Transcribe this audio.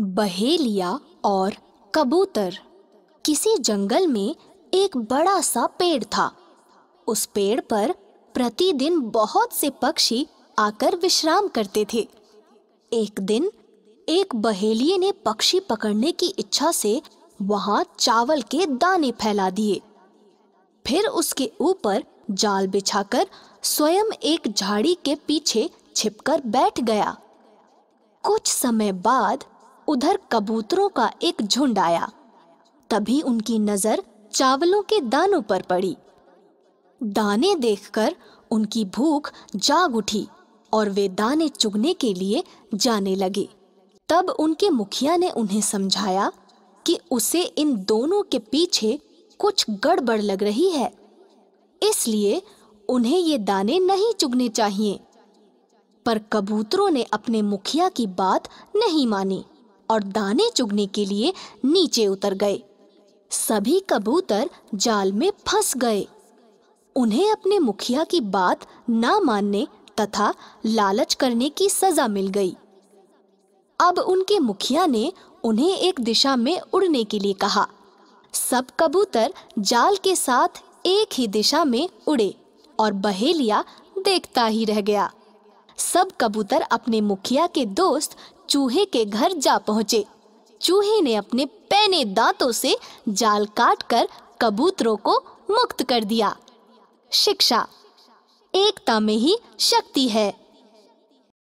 बहेलिया और कबूतर किसी जंगल में एक बड़ा सा पेड़ था उस पेड़ पर प्रतिदिन बहुत से पक्षी आकर विश्राम करते थे एक दिन एक बहेलिए ने पक्षी पकड़ने की इच्छा से वहां चावल के दाने फैला दिए फिर उसके ऊपर जाल बिछाकर स्वयं एक झाड़ी के पीछे छिपकर बैठ गया कुछ समय बाद उधर कबूतरों का एक झुंड आया तभी उनकी नजर चावलों के दानों पर पड़ी दाने देखकर उनकी भूख जाग उठी और वे दाने चुगने के लिए जाने लगे तब उनके मुखिया ने उन्हें समझाया कि उसे इन दोनों के पीछे कुछ गड़बड़ लग रही है इसलिए उन्हें ये दाने नहीं चुगने चाहिए पर कबूतरों ने अपने मुखिया की बात नहीं मानी और दाने चुगने के लिए नीचे उतर गए सभी कबूतर जाल में फंस गए उन्हें अपने मुखिया की बात ना मानने तथा लालच करने की सजा मिल गई अब उनके मुखिया ने उन्हें एक दिशा में उड़ने के लिए कहा सब कबूतर जाल के साथ एक ही दिशा में उड़े और बहेलिया देखता ही रह गया सब कबूतर अपने मुखिया के दोस्त चूहे के घर जा पहुंचे चूहे ने अपने पैने दांतों से जाल काट कर कबूतरों को मुक्त कर दिया शिक्षा एकता में ही शक्ति है